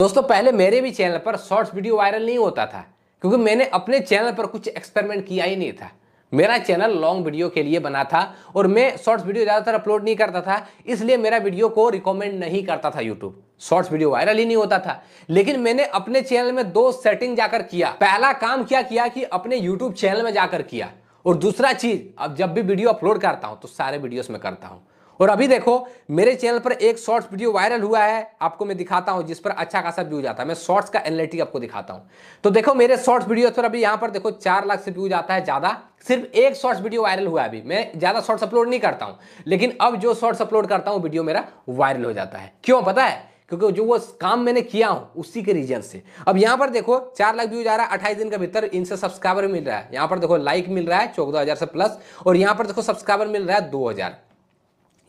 दोस्तों पहले मेरे भी चैनल पर शॉर्ट्स वीडियो वायरल नहीं होता था क्योंकि मैंने अपने चैनल पर कुछ एक्सपेरिमेंट किया ही नहीं था मेरा चैनल लॉन्ग वीडियो के लिए बना था और मैं शॉर्ट्स वीडियो ज़्यादातर अपलोड नहीं करता था इसलिए मेरा वीडियो को रिकमेंड नहीं करता था यूट्यूब शॉर्ट्स वीडियो वायरल ही नहीं होता था लेकिन मैंने अपने चैनल में दो सेटिंग जाकर किया पहला काम क्या किया कि अपने यूट्यूब चैनल में जाकर किया और दूसरा चीज़ अब जब भी वीडियो अपलोड करता हूँ तो सारे वीडियोस में करता हूँ और अभी देखो मेरे चैनल पर एक शॉर्ट्स वीडियो वायरल हुआ है आपको मैं दिखाता हूं जिस पर अच्छा खासा व्यूज आता है मैं शॉर्ट्स का एनालिटिक आपको दिखाता हूं तो देखो मेरे शॉर्ट्स वीडियो पर अभी यहां पर देखो चार लाख से व्यूज आता है ज्यादा सिर्फ एक शॉर्ट्स वीडियो वायरल हुआ अभी मैं ज्यादा शॉर्ट्स अपलोड नहीं करता हूं लेकिन अब जो शॉर्ट्स अपलोड करता हूं वीडियो मेरा वायरल हो जाता है क्यों पता है क्योंकि जो वो काम मैंने किया हूं उसी के रीजन से अब यहां पर देखो चार लाख व्यूज आ रहा है अट्ठाईस दिन के भीतर इनसे सब्सक्राइबर मिल रहा है यहां पर देखो लाइक मिल रहा है चौदह हजार से प्लस और यहां पर देखो सब्सक्राइबर मिल रहा है दो हजार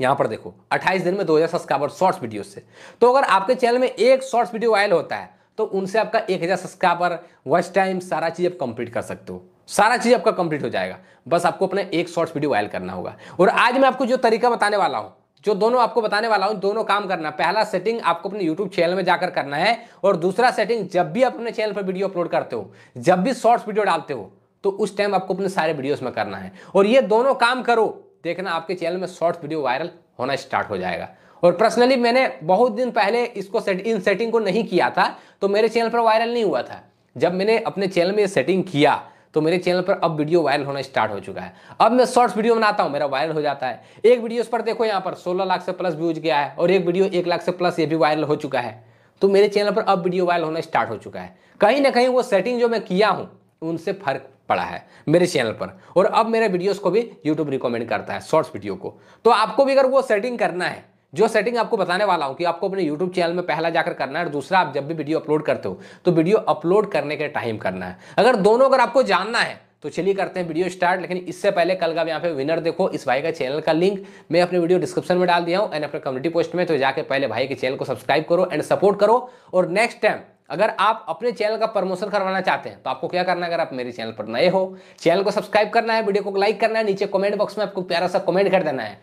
यहां पर देखो 28 दिन में 2000 सब्सक्राइबर शॉर्ट्स वीडियो से तो अगर आपके चैनल में एक शॉर्ट्स वीडियो वायरल होता है तो उनसे आपका 1000 सब्सक्राइबर वॉइस टाइम सारा चीज़ आप कंप्लीट कर सकते हो सारा चीज़ आपका कंप्लीट हो जाएगा बस आपको अपना एक शॉर्ट्स वीडियो वायरल करना होगा और आज मैं आपको जो तरीका बताने वाला हूं जो दोनों आपको बताने वाला हूं दोनों काम करना पहला सेटिंग आपको अपने यूट्यूब चैनल में जाकर करना है और दूसरा सेटिंग जब भी आप अपने चैनल पर वीडियो अपलोड करते हो जब भी शॉर्ट्स वीडियो डालते हो तो उस टाइम आपको अपने सारे वीडियोस में करना है और ये दोनों काम करो देखना आपके चैनल में शॉर्ट वीडियो वायरल होना स्टार्ट हो जाएगा और पर्सनली मैंने बहुत दिन पहले इसको सेट, इन सेटिंग को नहीं किया था तो मेरे चैनल पर वायरल नहीं हुआ था जब मैंने अपने चैनल में सेटिंग किया तो मेरे चैनल पर अब वीडियो वायरल होना स्टार्ट हो चुका है अब मैं शॉर्ट्स वीडियो बनाता हूँ मेरा वायरल हो जाता है एक वीडियो पर देखो यहाँ पर 16 लाख से प्लस व्यूज गया है और एक वीडियो एक लाख से प्लस ये भी वायरल हो चुका है तो मेरे चैनल पर अब वीडियो वायरल होना स्टार्ट हो चुका है कहीं ना कहीं वो सेटिंग जो मैं किया हूँ उनसे फर्क पड़ा है मेरे चैनल पर और अब मेरे वीडियोस को भी यूट्यूब रिकमेंड करता है शॉर्ट्स वीडियो को तो आपको भी अगर वो सेटिंग करना है जो सेटिंग आपको बताने वाला हूँ कि आपको अपने यूट्यूब चैनल में पहला जाकर करना है और दूसरा आप जब भी वीडियो अपलोड करते हो तो वीडियो अपलोड करने के टाइम करना है अगर दोनों अगर आपको जानना है तो चलिए करते हैं वीडियो स्टार्ट लेकिन इससे पहले कल का यहाँ पे विनर देखो इस भाई का चैनल का लिंक मैं अपने वीडियो डिस्क्रिप्शन में डाल दिया हूँ एंड अपने कम्युनिटी पोस्ट में तो जाके पहले भाई के चैनल को सब्सक्राइब करो एंड सपोर्ट करो और नेक्स्ट टाइम अगर आप अपने चैनल का प्रमोशन करवाना चाहते हैं तो आपको क्या करना है अगर आप मेरे चैनल पर नए हो चैनल को सब्सक्राइब करना है वीडियो को लाइक करना है नीचे कमेंट बॉक्स में आपको प्यारा सा कमेंट कर देना है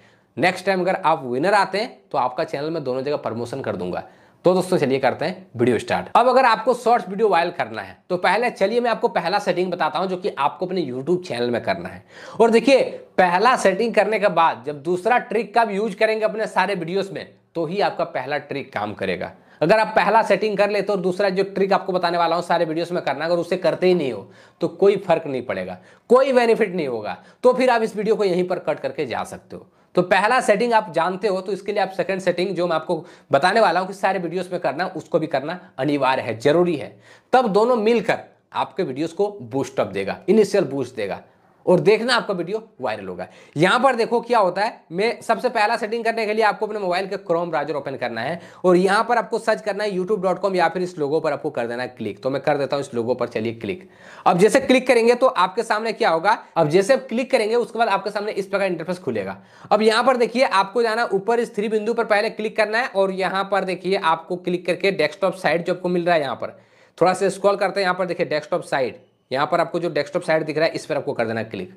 नेक्स्ट टाइम अगर आप विनर आते हैं तो आपका चैनल में दोनों जगह प्रमोशन कर दूंगा तो दोस्तों चलिए करते हैं वीडियो स्टार्ट अब अगर आपको शॉर्ट्स वीडियो वायरल करना है तो पहले चलिए मैं आपको पहला सेटिंग बताता हूं जो कि आपको अपने यूट्यूब चैनल में करना है और देखिए पहला सेटिंग करने के बाद जब दूसरा ट्रिक का यूज करेंगे अपने सारे वीडियोस में तो ही आपका पहला ट्रिक काम करेगा अगर आप पहला सेटिंग कर लेते हो और दूसरा जो ट्रिक आपको बताने वाला हूँ सारे वीडियोस में करना अगर उसे करते ही नहीं हो तो कोई फर्क नहीं पड़ेगा कोई बेनिफिट नहीं होगा तो फिर आप इस वीडियो को यहीं पर कट करके जा सकते हो तो पहला सेटिंग आप जानते हो तो इसके लिए आप सेकंड सेटिंग जो मैं आपको बताने वाला हूं कि सारे वीडियोस में करना उसको भी करना अनिवार्य है जरूरी है तब दोनों मिलकर आपके वीडियोस को बूस्टअप देगा इनिशियल बूस्ट देगा और देखना आपका वीडियो वायरल होगा यहां पर देखो क्या होता है मैं सबसे पहला सेटिंग करने के लिए आपको अपने मोबाइल के क्रोम ब्राउजर ओपन करना है और यहां पर आपको सर्च करना है youtube.com या फिर इस लोगो पर आपको कर देना है क्लिक तो मैं कर देता हूं इस लोगो पर चलिए क्लिक अब जैसे क्लिक करेंगे तो आपके सामने क्या होगा अब जैसे आप क्लिक करेंगे उसके बाद आपके सामने इस प्रकार इंटरफेस खुलेगा अब यहां पर देखिए आपको जाना ऊपर इस थ्री बिंदु पर पहले क्लिक करना है और यहां पर देखिए आपको क्लिक करके डेस्कटॉप साइड जो आपको मिल रहा है यहां पर थोड़ा सा स्क्रॉल करते हैं यहां पर देखिए डेस्कटॉप साइड यहाँ पर आपको जो डेस्कटॉप साइड दिख रहा है इस पर आपको कर देना क्लिक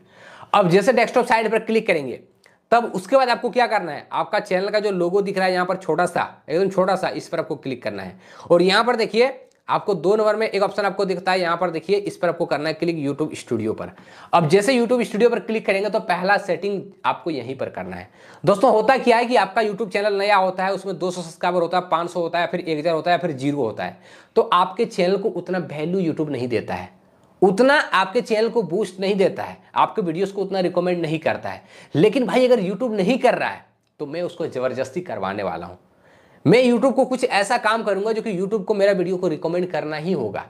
अब जैसे डेस्कटॉप साइड पर क्लिक करेंगे तब उसके बाद आपको क्या करना है आपका चैनल का जो लोगो दिख रहा है यहाँ पर छोटा सा एकदम छोटा सा इस पर आपको क्लिक करना है और यहां पर देखिए आपको दो नंबर में एक ऑप्शन आपको दिखता है यहां पर देखिए इस पर आपको करना है क्लिक यूट्यूब स्टूडियो पर अब जैसे यूट्यूब स्टूडियो पर क्लिक करेंगे तो पहला सेटिंग आपको यहीं पर करना है दोस्तों होता क्या है कि आपका यूट्यूब चैनल नया होता है उसमें 200 सब्सक्राइबर होता है 500 होता है फिर 1000 होता है फिर जीरो होता है तो आपके चैनल को उतना वैल्यू यूट्यूब नहीं देता है उतना आपके चैनल को बूस्ट नहीं देता है आपके वीडियोस को उतना रिकमेंड नहीं करता है लेकिन भाई अगर यूट्यूब नहीं कर रहा है तो मैं उसको ज़बरदस्ती करवाने वाला हूं मैं यूट्यूब को कुछ ऐसा काम करूंगा जो कि यूट्यूब को मेरा वीडियो को रिकमेंड करना ही होगा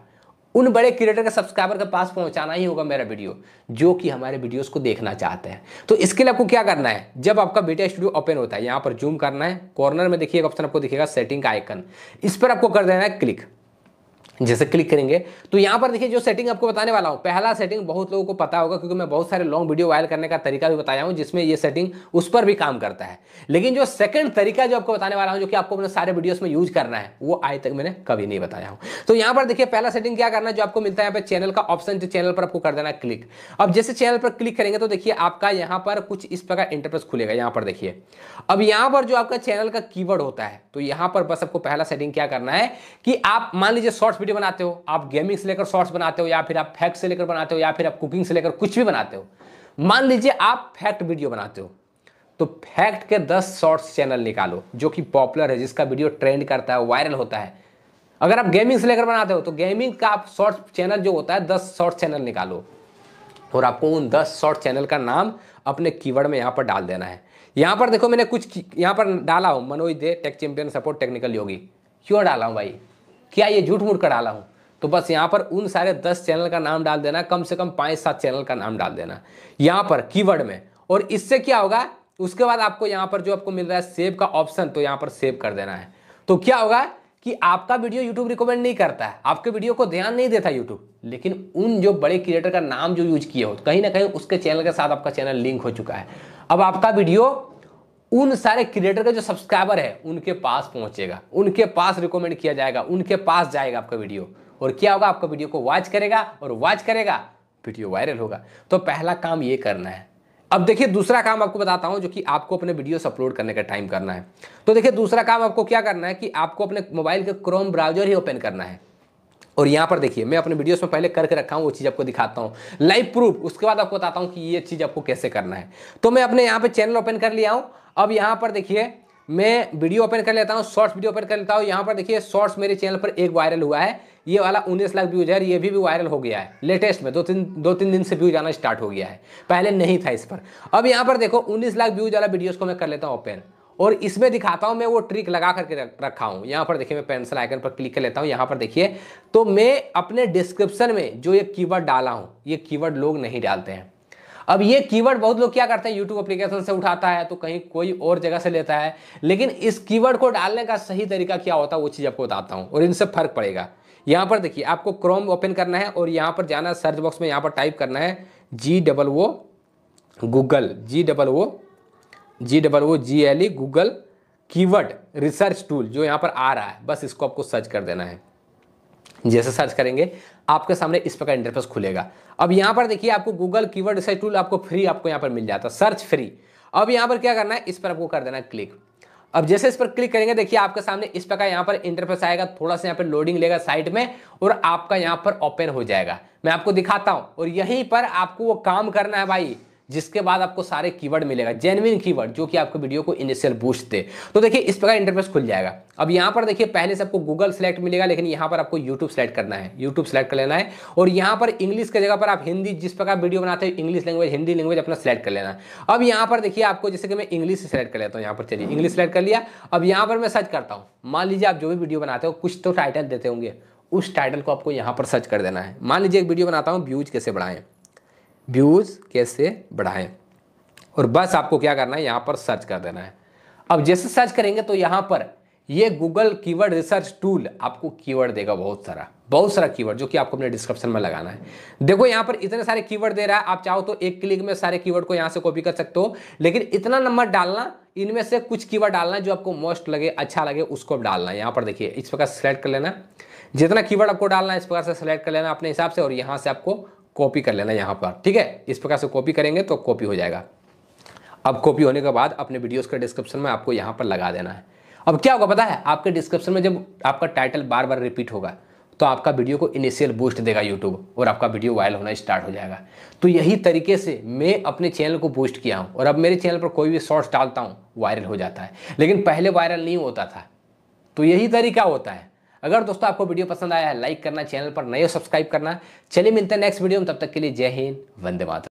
उन बड़े क्रिएटर के सब्सक्राइबर के पास पहुंचाना ही होगा मेरा वीडियो जो कि हमारे वीडियोस को देखना चाहते हैं तो इसके लिए आपको क्या करना है जब आपका बेटा स्टूडियो ओपन होता है यहां पर जूम करना है कॉर्नर में देखिए ऑप्शन आपको दिखेगा सेटिंग का आइकन इस पर आपको कर देना है क्लिक जैसे क्लिक करेंगे तो यहाँ पर देखिए जो सेटिंग आपको बताने वाला हूँ पहला सेटिंग बहुत लोगों को पता होगा क्योंकि मैं बहुत सारे लॉन्ग वीडियो वायरल करने का तरीका भी बताया हूँ जिसमें ये सेटिंग उस पर भी काम करता है लेकिन जो सेकंड तरीका जो आपको बताने वाला हूँ जो कि आपको अपने सारे वीडियोस में यूज करना है वो आज तक मैंने कभी नहीं बताया हूँ तो यहाँ पर देखिए पहला सेटिंग क्या करना है जो आपको मिलता है यहाँ पर चैनल का ऑप्शन चैनल तो पर आपको कर देना क्लिक अब जैसे चैनल पर क्लिक करेंगे तो देखिए आपका यहाँ पर कुछ इस प्रकार इंटरप्रेस खुलेगा यहाँ पर देखिए अब यहाँ पर जो आपका चैनल का कीवर्ड होता है तो यहाँ पर बस आपको पहला सेटिंग क्या करना है कि आप मान लीजिए शॉर्ट्स वीडियो वीडियो बनाते हो आप गेमिंग से लेकर शॉर्ट्स बनाते हो या फिर आप फैक्ट से लेकर बनाते हो या फिर आप कुकिंग से लेकर कुछ भी बनाते हो मान लीजिए आप फैक्ट वीडियो बनाते हो तो फैक्ट के दस शॉर्ट्स चैनल निकालो जो कि पॉपुलर है जिसका वीडियो ट्रेंड करता है वायरल होता है अगर आप गेमिंग से लेकर बनाते हो तो गेमिंग का आप शॉर्ट चैनल जो होता है दस शॉर्ट चैनल निकालो और आपको उन दस शॉर्ट चैनल का नाम अपने कीवर्ड में यहाँ पर डाल देना है यहाँ पर देखो मैंने कुछ यहाँ पर डाला हूँ Manoj Dey tech champion support technical Yogi क्यों डाला हूँ भाई क्या ये झूठ मूठ कर डाला हूँ तो बस यहाँ पर उन सारे दस चैनल का नाम डाल देना कम से कम पाँच सात चैनल का नाम डाल देना यहाँ पर कीवर्ड में और इससे क्या होगा उसके बाद आपको यहाँ पर जो आपको मिल रहा है सेव का ऑप्शन तो यहाँ पर सेव कर देना है तो क्या होगा कि आपका वीडियो यूट्यूब रिकमेंड नहीं करता है आपके वीडियो को ध्यान नहीं देता यूट्यूब लेकिन उन जो बड़े क्रिएटर का नाम जो यूज किए हो कहीं ना कहीं उसके चैनल के साथ आपका चैनल लिंक हो चुका है अब आपका वीडियो उन सारे क्रिएटर का जो सब्सक्राइबर है उनके पास पहुंचेगा उनके पास रिकमेंड किया जाएगा उनके पास जाएगा आपका वीडियो और क्या होगा आपका वीडियो को वॉच करेगा और वॉच करेगा वीडियो वायरल होगा तो पहला काम ये करना है अब देखिए दूसरा काम आपको बताता हूँ जो कि आपको अपने वीडियोस अपलोड करने का टाइम करना है तो देखिए दूसरा काम आपको क्या करना है कि आपको अपने मोबाइल के क्रोम ब्राउजर ही ओपन करना है और यहां पर देखिए मैं अपने वीडियोस में पहले करके रखा हूं वो चीज़ आपको दिखाता हूं लाइव प्रूफ उसके बाद आपको बताता हूं कि ये चीज़ आपको कैसे करना है तो मैं अपने यहां पे चैनल ओपन कर लिया हूं अब यहां पर देखिए मैं वीडियो ओपन कर लेता हूं शॉर्ट्स वीडियो ओपन कर लेता हूं यहां पर देखिए शॉर्ट्स मेरे चैनल पर एक वायरल हुआ है ये वाला उन्नीस लाख व्यूज है ये भी, भी वायरल हो गया है लेटेस्ट में दो तीन दो तीन दिन से व्यूज आना स्टार्ट हो गया है पहले नहीं था इस पर अब यहां पर देखो उन्नीस लाख व्यूज वाला वीडियोज़ को मैं कर लेता हूँ ओपन और इसमें दिखाता हूं मैं वो ट्रिक लगा करके रखा हूं यहां पर देखिए मैं पेंसिल आइकन पर क्लिक कर लेता हूं यहां पर देखिए तो मैं अपने डिस्क्रिप्शन में जो ये कीवर्ड डाला हूं ये कीवर्ड लोग नहीं डालते हैं अब ये कीवर्ड बहुत लोग क्या करते हैं यूट्यूब अप्लीकेशन से उठाता है तो कहीं कोई और जगह से लेता है लेकिन इस कीवर्ड को डालने का सही तरीका क्या होता है वो चीज़ आपको बताता हूँ और इनसे फर्क पड़ेगा यहाँ पर देखिए आपको क्रोम ओपन करना है और यहाँ पर जाना सर्च बॉक्स में यहाँ पर टाइप करना है G double O Google G double O G double O G L E Google keyword research tool जो यहाँ पर आ रहा है बस इसको आपको सर्च कर देना है जैसे सर्च करेंगे आपके सामने इस प्रकार इंटरफेस खुलेगा अब यहाँ पर देखिए आपको गूगल कीवर्ड रिसर्च टूल आपको फ्री आपको यहाँ पर मिल जाता है सर्च फ्री अब यहाँ पर क्या करना है इस पर आपको कर देना क्लिक अब जैसे इस पर क्लिक करेंगे देखिए आपके सामने इस प्रकार यहाँ पर इंटरफेस आएगा थोड़ा सा यहाँ पर लोडिंग लेगा साइट में और आपका यहाँ पर ओपन हो जाएगा मैं आपको दिखाता हूँ और यहीं पर आपको वो काम करना है भाई जिसके बाद आपको सारे कीवर्ड मिलेगा जेनविन कीवर्ड जो कि आपको वीडियो को इनिशियल बूस्ट दे तो देखिए इस प्रकार इंटरफेस खुल जाएगा अब यहाँ पर देखिए पहले से आपको गूगल सेलेक्ट मिलेगा लेकिन यहाँ पर आपको यूट्यूब सेलेक्ट करना है यूट्यूब सेलेक्ट कर लेना है और यहाँ पर इंग्लिश की जगह पर आप हिंदी जिस प्रकार वीडियो बनाते हैं इंग्लिश लैंग्वेज हिंदी लैंग्वेज अपना सेलेक्ट कर लेना है अब यहाँ पर देखिए आपको जैसे कि मैं इंग्लिश सेलेक्ट कर लेता हूँ यहाँ पर चलिए इंग्लिश सेलेक्ट कर लिया अब यहाँ पर मैं सर्च करता हूँ मान लीजिए आप जो भी वीडियो बनाते हो कुछ तो टाइटल देते होंगे उस टाइटल को आपको यहाँ पर सर्च कर देना है मान लीजिए एक वीडियो बनाता हूँ व्यूज कैसे बढ़ाएं व्यूज़ कैसे बढ़ाएं और बस आपको क्या करना है यहाँ पर सर्च कर देना है अब जैसे सर्च करेंगे तो यहाँ पर ये गूगल कीवर्ड रिसर्च टूल आपको कीवर्ड देगा बहुत सारा बहुत सारा कीवर्ड जो कि आपको अपने डिस्क्रिप्शन में लगाना है देखो यहाँ पर इतने सारे कीवर्ड दे रहा है आप चाहो तो एक क्लिक में सारे कीवर्ड को यहाँ से कॉपी कर सकते हो लेकिन इतना नंबर डालना इनमें से कुछ कीवर्ड डालना जो आपको मोस्ट लगे अच्छा लगे उसको डालना यहां यहाँ पर देखिए इस प्रकार सेलेक्ट कर लेना जितना कीवर्ड आपको डालना है इस प्रकार से सेलेक्ट कर लेना अपने हिसाब से और यहाँ से आपको कॉपी कर लेना यहाँ पर ठीक है इस प्रकार से कॉपी करेंगे तो कॉपी हो जाएगा अब कॉपी होने के बाद अपने वीडियोस का डिस्क्रिप्शन में आपको यहाँ पर लगा देना है अब क्या होगा पता है आपके डिस्क्रिप्शन में जब आपका टाइटल बार बार रिपीट होगा तो आपका वीडियो को इनिशियल बूस्ट देगा यूट्यूब और आपका वीडियो वायरल होना स्टार्ट हो जाएगा तो यही तरीके से मैं अपने चैनल को बूस्ट किया हूँ और अब मेरे चैनल पर कोई भी शॉर्ट्स डालता हूँ वायरल हो जाता है लेकिन पहले वायरल नहीं होता था तो यही तरीका होता है अगर दोस्तों आपको वीडियो पसंद आया है लाइक करना चैनल पर नए सब्सक्राइब करना चलिए मिलते हैं नेक्स्ट वीडियो में तब तक के लिए जय हिंद वंदे मातरम